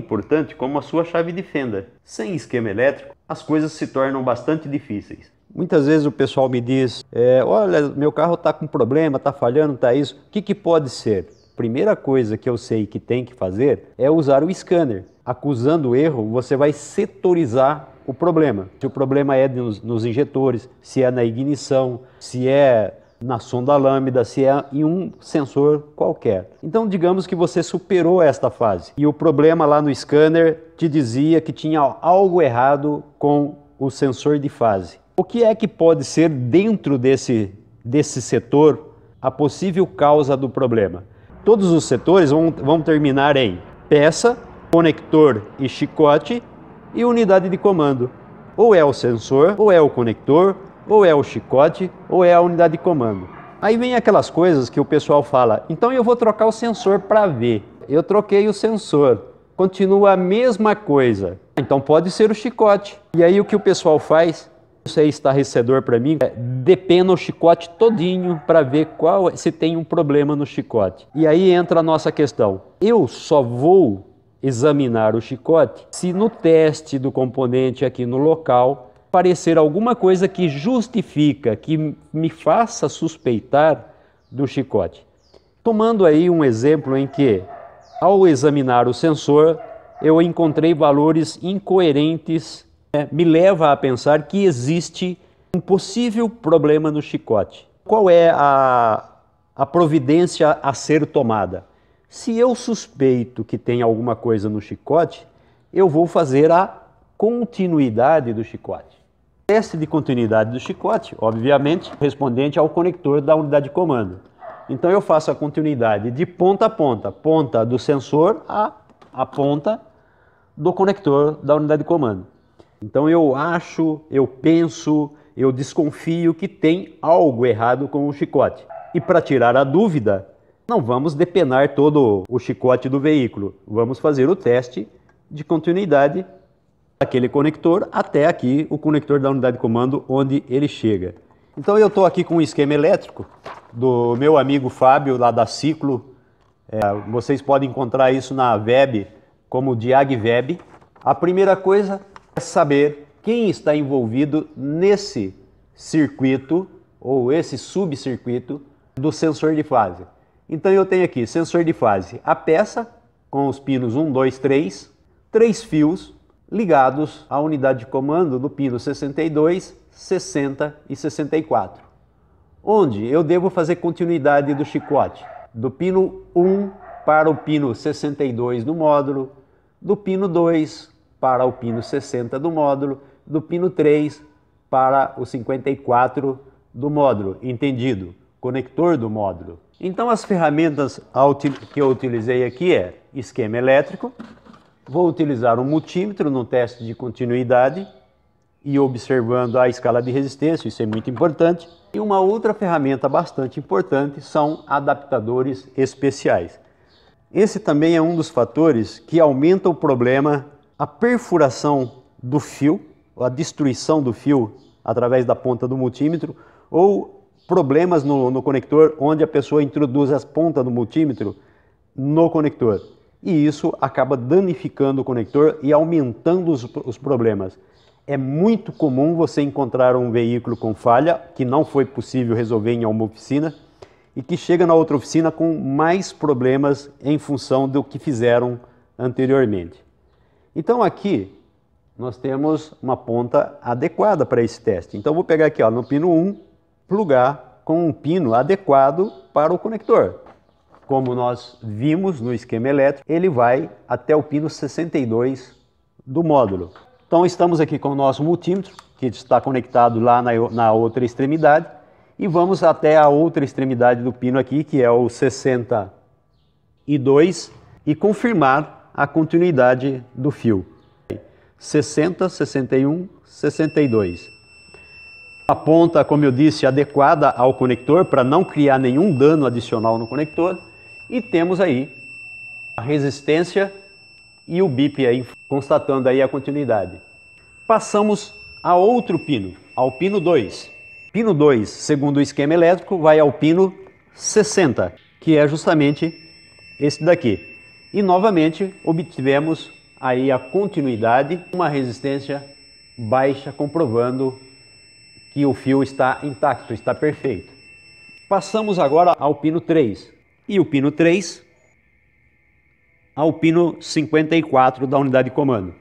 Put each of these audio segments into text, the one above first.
importante como a sua chave de fenda. Sem esquema elétrico, as coisas se tornam bastante difíceis. Muitas vezes o pessoal me diz: é, olha, meu carro está com problema, está falhando, está isso. O que, que pode ser? Primeira coisa que eu sei que tem que fazer é usar o scanner. Acusando o erro, você vai setorizar o problema. Se o problema é nos, nos injetores, se é na ignição, se é na sonda lambda, se é em um sensor qualquer. Então, digamos que você superou esta fase e o problema lá no scanner te dizia que tinha algo errado com o sensor de fase. O que é que pode ser dentro desse, desse setor a possível causa do problema? Todos os setores vão, vão terminar em peça, conector e chicote e unidade de comando. Ou é o sensor, ou é o conector, ou é o chicote, ou é a unidade de comando. Aí vem aquelas coisas que o pessoal fala, então eu vou trocar o sensor para ver. Eu troquei o sensor, continua a mesma coisa. Então pode ser o chicote. E aí o que o pessoal faz? Isso é estarrecedor para mim. É, depena o chicote todinho para ver qual é, se tem um problema no chicote. E aí entra a nossa questão. Eu só vou examinar o chicote se no teste do componente aqui no local parecer alguma coisa que justifica, que me faça suspeitar do chicote. Tomando aí um exemplo em que, ao examinar o sensor, eu encontrei valores incoerentes, né? me leva a pensar que existe um possível problema no chicote. Qual é a, a providência a ser tomada? Se eu suspeito que tem alguma coisa no chicote, eu vou fazer a continuidade do chicote. Teste de continuidade do chicote, obviamente, correspondente ao conector da unidade de comando. Então eu faço a continuidade de ponta a ponta, ponta do sensor a, a ponta do conector da unidade de comando. Então eu acho, eu penso, eu desconfio que tem algo errado com o chicote. E para tirar a dúvida, não vamos depenar todo o chicote do veículo, vamos fazer o teste de continuidade daquele conector até aqui o conector da unidade de comando onde ele chega. Então eu estou aqui com um esquema elétrico do meu amigo Fábio lá da Ciclo. É, vocês podem encontrar isso na web como DiagWeb. A primeira coisa é saber quem está envolvido nesse circuito ou esse subcircuito do sensor de fase. Então eu tenho aqui sensor de fase, a peça com os pinos 1, 2, 3, três fios ligados à unidade de comando do pino 62, 60 e 64, onde eu devo fazer continuidade do chicote do pino 1 para o pino 62 do módulo, do pino 2 para o pino 60 do módulo, do pino 3 para o 54 do módulo, entendido, conector do módulo. Então as ferramentas que eu utilizei aqui é esquema elétrico, Vou utilizar um multímetro no teste de continuidade e observando a escala de resistência, isso é muito importante. E uma outra ferramenta bastante importante são adaptadores especiais. Esse também é um dos fatores que aumenta o problema, a perfuração do fio, a destruição do fio através da ponta do multímetro, ou problemas no, no conector onde a pessoa introduz as pontas do multímetro no conector e isso acaba danificando o conector e aumentando os, os problemas. É muito comum você encontrar um veículo com falha que não foi possível resolver em uma oficina e que chega na outra oficina com mais problemas em função do que fizeram anteriormente. Então aqui nós temos uma ponta adequada para esse teste. Então vou pegar aqui ó, no pino 1, plugar com um pino adequado para o conector como nós vimos no esquema elétrico, ele vai até o pino 62 do módulo. Então estamos aqui com o nosso multímetro, que está conectado lá na, na outra extremidade, e vamos até a outra extremidade do pino aqui, que é o 62, e confirmar a continuidade do fio. 60, 61, 62. A ponta, como eu disse, adequada ao conector para não criar nenhum dano adicional no conector e temos aí a resistência e o BIP aí, constatando aí a continuidade. Passamos a outro pino, ao pino 2. Pino 2, segundo o esquema elétrico, vai ao pino 60, que é justamente esse daqui. E novamente obtivemos aí a continuidade, uma resistência baixa, comprovando que o fio está intacto, está perfeito. Passamos agora ao pino 3 e o pino 3 ao pino 54 da unidade de comando.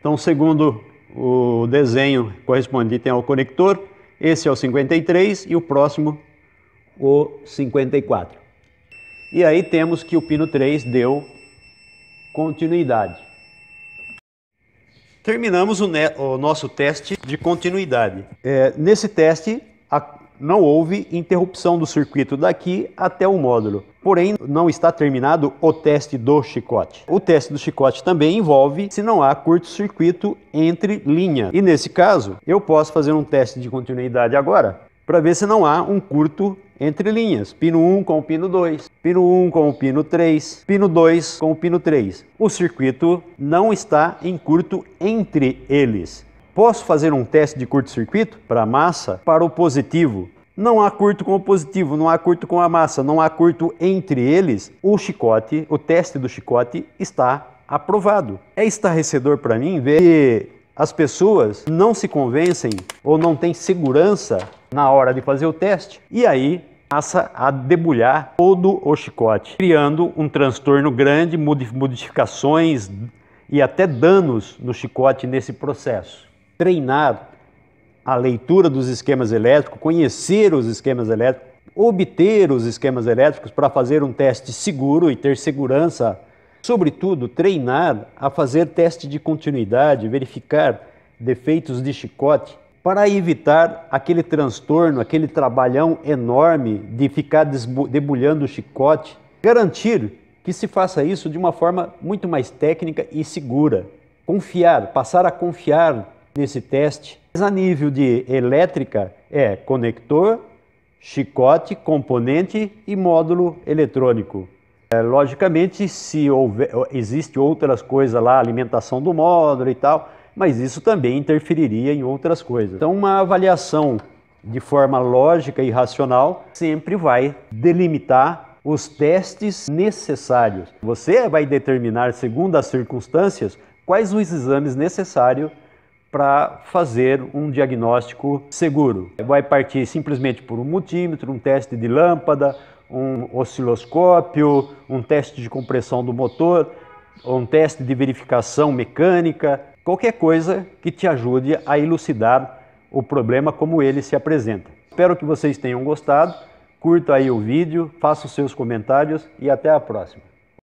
Então, segundo o desenho correspondente ao conector, esse é o 53 e o próximo o 54. E aí temos que o pino 3 deu continuidade. Terminamos o, o nosso teste de continuidade. É, nesse teste, a não houve interrupção do circuito daqui até o módulo. Porém, não está terminado o teste do chicote. O teste do chicote também envolve se não há curto-circuito entre linha. E nesse caso, eu posso fazer um teste de continuidade agora para ver se não há um curto entre linhas. Pino 1 com o pino 2, pino 1 com o pino 3, pino 2 com o pino 3. O circuito não está em curto entre eles. Posso fazer um teste de curto-circuito para a massa para o positivo? Não há curto com o positivo, não há curto com a massa, não há curto entre eles. O chicote, o teste do chicote está aprovado. É estarrecedor para mim ver que as pessoas não se convencem ou não têm segurança na hora de fazer o teste. E aí passa a debulhar todo o chicote, criando um transtorno grande, modificações e até danos no chicote nesse processo treinar a leitura dos esquemas elétricos, conhecer os esquemas elétricos, obter os esquemas elétricos para fazer um teste seguro e ter segurança. Sobretudo, treinar a fazer teste de continuidade, verificar defeitos de chicote para evitar aquele transtorno, aquele trabalhão enorme de ficar debulhando o chicote, garantir que se faça isso de uma forma muito mais técnica e segura. Confiar, passar a confiar nesse teste. A nível de elétrica é conector, chicote, componente e módulo eletrônico. É, logicamente, se houver, existe outras coisas lá, alimentação do módulo e tal, mas isso também interferiria em outras coisas. Então, uma avaliação de forma lógica e racional sempre vai delimitar os testes necessários. Você vai determinar, segundo as circunstâncias, quais os exames necessários para fazer um diagnóstico seguro. Vai partir simplesmente por um multímetro, um teste de lâmpada, um osciloscópio, um teste de compressão do motor, um teste de verificação mecânica, qualquer coisa que te ajude a elucidar o problema como ele se apresenta. Espero que vocês tenham gostado, curta aí o vídeo, faça os seus comentários e até a próxima.